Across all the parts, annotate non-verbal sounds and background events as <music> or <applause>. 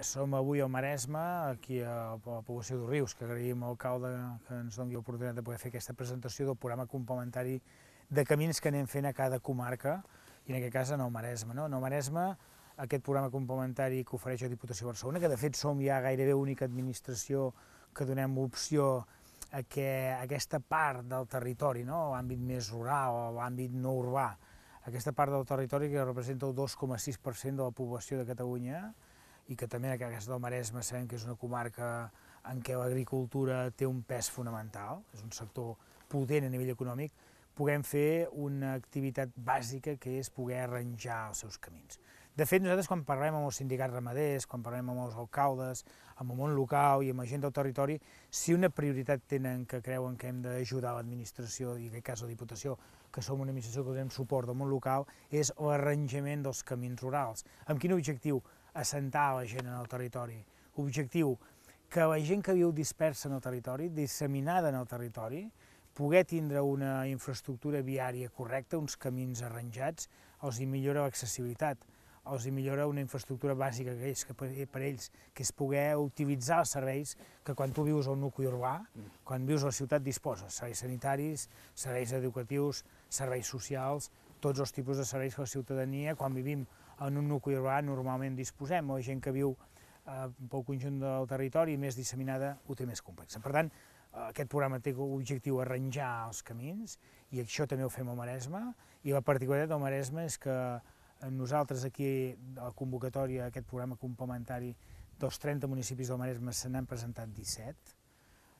Som avui al Maresme, aquí a la població de Rius, que agraïm al calde que ens doni l'oportunitat de poder fer aquesta presentació del programa complementari de camins que anem fent a cada comarca, i en aquest cas en el Maresme. No? En el Maresme, aquest programa complementari que ofereix la Diputació de Barcelona, que de fet som ja gairebé única administració que donem opció a que aquesta part del territori, no? l'àmbit més rural o l'àmbit no urbà, aquesta part del territori que representa el 2,6% de la població de Catalunya, i que també en aquesta del Maresme sabem que és una comarca en què l'agricultura té un pes fonamental, és un sector potent a nivell econòmic, puguem fer una activitat bàsica que és poder arranjar els seus camins. De fet, nosaltres quan parlem amb els sindicats ramaders, quan parlem amb els alcaldes, amb el món local i amb la gent del territori, si una prioritat tenen que creuen que hem d'ajudar l'administració, i en aquest cas la Diputació, que som una administració que donem suport al món local, és l'arranjament dels camins rurals. Amb quin objectiu? assentar la gent en el territori. Objectiu, que la gent que viu dispersa en el territori, disseminada en el territori, poder tindre una infraestructura viària correcta, uns camins arranjats, els hi millora l'accessibilitat, els hi millora una infraestructura bàsica que és que per eh, ells, que és poder utilitzar els serveis que quan tu vius al nucli urbà, quan vius a la ciutat disposes, serveis sanitaris, serveis educatius, serveis socials, tots els tipus de serveis que la ciutadania, quan vivim en un nucli urbà normalment disposem, o gent que viu eh, pel conjunt del territori més disseminada ho té més complex. Per tant, eh, aquest programa té l'objectiu arranjar els camins i això també ho fem al Maresme i la particularitat del Maresme és que eh, nosaltres aquí a la convocatòria aquest programa complementari dels 30 municipis del Maresme se n'han presentat 17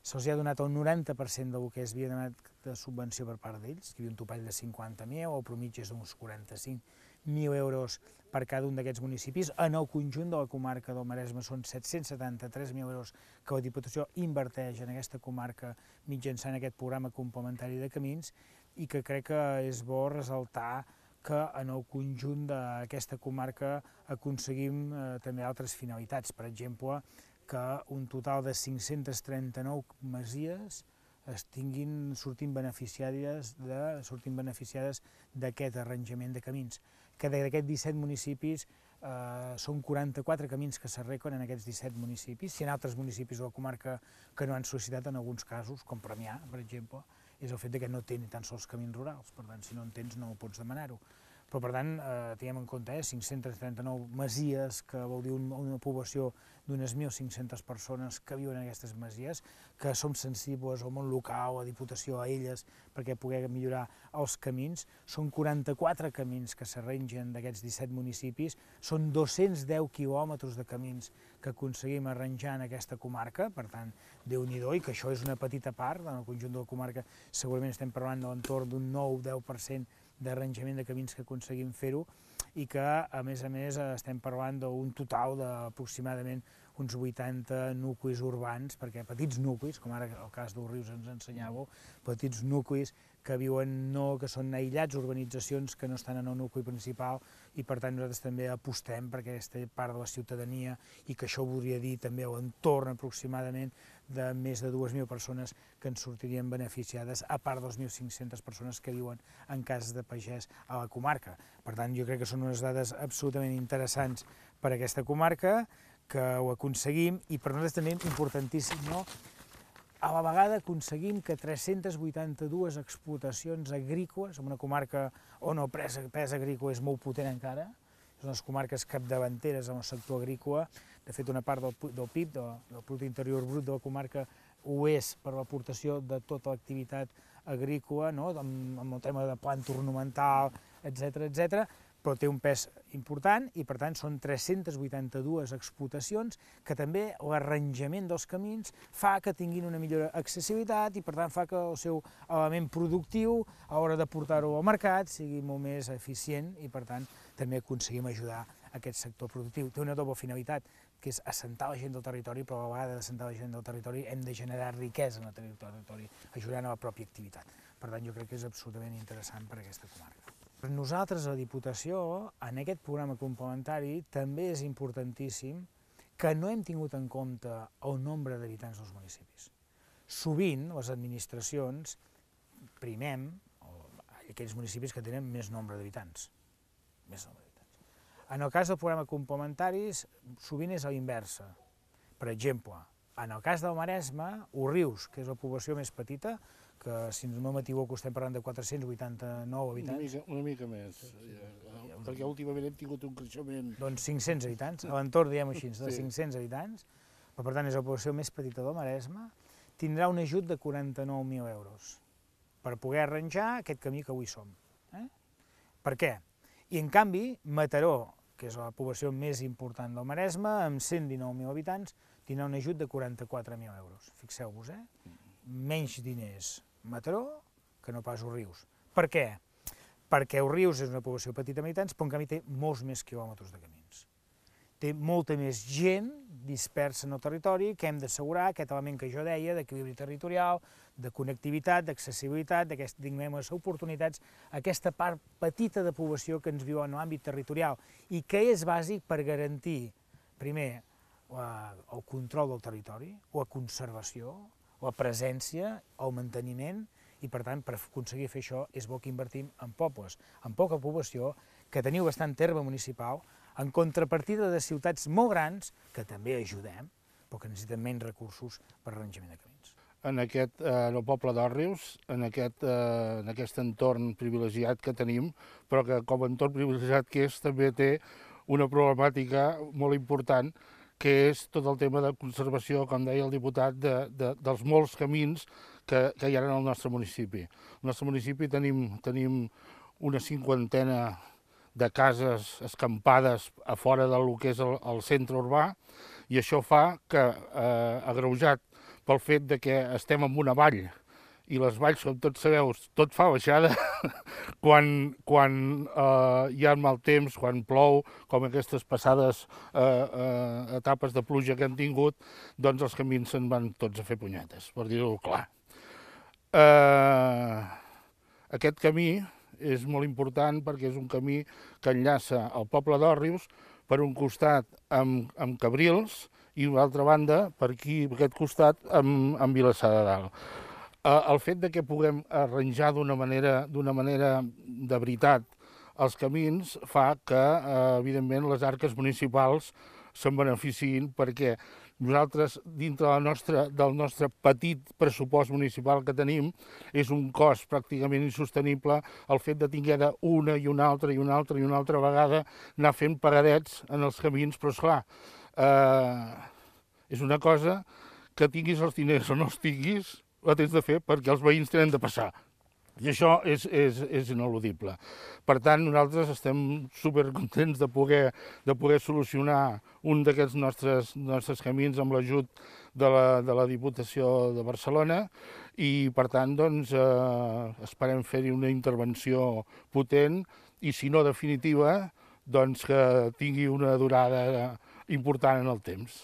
se'ls ha donat el 90% del que es havia demanat de subvenció per part d'ells, que hi havia un topall de 50.000, o el és d'uns 45 1.000 euros per cada un d'aquests municipis. En el conjunt de la comarca del Maresme són 773.000 euros que la Diputació inverteix en aquesta comarca mitjançant aquest programa complementari de camins i que crec que és bo resaltar que en el conjunt d'aquesta comarca aconseguim eh, també altres finalitats. Per exemple, que un total de 539 masies estiguin sortint beneficiàries de, sortint beneficiades d'aquest arranjament de camins, que d'aquests 17 municipis eh, són 44 camins que s'arreglen en aquests 17 municipis, si en altres municipis o la comarca que no han sol·licitat en alguns casos, com Premià, per exemple, és el fet que no tenen tan sols camins rurals, per tant, si no en tens no pots demanar-ho. Però, per tant, eh, tinguem en compte, eh, 539 masies, que vol dir un, una població d'unes 1.500 persones que viuen en aquestes masies, que som sensibles al món local, a Diputació, a elles, perquè poder millorar els camins. Són 44 camins que s'arrengen d'aquests 17 municipis, són 210 quilòmetres de camins que aconseguim arranjar en aquesta comarca, per tant, déu nhi i que això és una petita part, en el conjunt de la comarca segurament estem parlant de l'entorn d'un 9-10% d'arranjament de camins que aconseguim fer-ho i que, a més a més, estem parlant d'un total d'aproximadament uns 80 nuclis urbans, perquè petits nuclis, com ara el cas dels rius ens ensenyàveu, petits nuclis que viuen no, que són aïllats, urbanitzacions que no estan en el nucli principal i per tant nosaltres també apostem per aquesta part de la ciutadania i que això voldria dir també l'entorn aproximadament de més de 2.000 persones que en sortirien beneficiades, a part dels 1.500 persones que viuen en cases de pagès a la comarca. Per tant, jo crec que són unes dades absolutament interessants per a aquesta comarca, que ho aconseguim, i per nosaltres també importantíssim, no? A la vegada aconseguim que 382 explotacions agrícoles, en una comarca on el pes agrícola és molt potent encara, són les comarques capdavanteres en el sector agrícola. De fet, una part del, del PIB, del, del Producte Interior Brut de la comarca, ho és per l'aportació de tota l'activitat agrícola, no? amb, amb el tema de planta ornamental, etc etc però té un pes important i, per tant, són 382 explotacions que també l'arranjament dels camins fa que tinguin una millor accessibilitat i, per tant, fa que el seu element productiu, a hora de portar-ho al mercat, sigui molt més eficient i, per tant, també aconseguim ajudar aquest sector productiu. Té una doble finalitat, que és assentar la gent del territori, però a la vegada d'assentar la gent del territori hem de generar riquesa en el territori, ajudant a la pròpia activitat. Per tant, jo crec que és absolutament interessant per a aquesta comarca. Nosaltres, a la Diputació, en aquest programa complementari, també és importantíssim que no hem tingut en compte el nombre d'habitants dels municipis. Sovint, les administracions primem aquells municipis que tenen més nombre d'habitants. Més nombre d'habitants. En el cas del programa complementaris, sovint és a l'inversa. Per exemple, en el cas del Maresme, Urrius, que és la població més petita, que si no m'equivoco estem parlant de 489 habitants. Una mica, una mica més, sí, ja, perquè últimament hem tingut un creixement... Doncs 500 habitants, a <laughs> l'entorn, diem així, de sí. 500 habitants, però per tant és la població més petita del Maresme, tindrà un ajut de 49.000 euros per poder arranjar aquest camí que avui som. Eh? Per què? I en canvi, Mataró, que és la població més important del Maresme, amb 119.000 habitants, tindrà un ajut de 44.000 euros. Fixeu-vos, eh? Mm. Menys diners, Mataró que no pas Rius. Per què? Perquè Rius és una població petita militants, però en canvi té molts més quilòmetres de camins. Té molta més gent dispersa en el territori que hem d'assegurar aquest element que jo deia d'equilibri territorial, de connectivitat, d'accessibilitat, dignem les oportunitats, aquesta part petita de població que ens viu en l'àmbit territorial i que és bàsic per garantir, primer, eh, el control del territori, la conservació, la presència, el manteniment, i per tant, per aconseguir fer això, és bo que invertim en pobles, en poca població, que teniu bastant terme municipal, en contrapartida de ciutats molt grans, que també ajudem, però que necessiten menys recursos per arranjament de camins. En, aquest, eh, en el poble d'Òrrius, en, aquest, eh, en aquest entorn privilegiat que tenim, però que com a entorn privilegiat que és, també té una problemàtica molt important, que és tot el tema de conservació, com deia el diputat, de, de, dels molts camins que, que hi ha en el nostre municipi. Al nostre municipi tenim, tenim una cinquantena de cases escampades a fora del que és el, el centre urbà i això fa que, eh, agreujat pel fet de que estem en una vall i les valls, com tots sabeu, tot fa baixada, <laughs> quan, quan eh, hi ha mal temps, quan plou, com aquestes passades eh, eh, etapes de pluja que hem tingut, doncs els camins se'n van tots a fer punyetes, per dir-ho clar. Eh, aquest camí és molt important perquè és un camí que enllaça el poble d'Òrrius per un costat amb, amb Cabrils i, d'altra banda, per aquí, per aquest costat, amb, amb Vilassar de Dalt. Eh, el fet de que puguem arranjar d'una manera, d'una manera de veritat els camins fa que, eh, evidentment, les arques municipals se'n beneficiïn perquè nosaltres, dintre la nostra, del nostre petit pressupost municipal que tenim, és un cost pràcticament insostenible el fet de tinguer de una i una altra i una altra i una altra vegada anar fent paradets en els camins, però esclar, eh, és una cosa que tinguis els diners o no els tinguis, la tens de fer perquè els veïns tenen de passar. I això és, és, és ineludible. Per tant, nosaltres estem supercontents de poder, de poder solucionar un d'aquests nostres, nostres camins amb l'ajut de, la, de la Diputació de Barcelona i, per tant, doncs, eh, esperem fer-hi una intervenció potent i, si no definitiva, doncs, que tingui una durada important en el temps.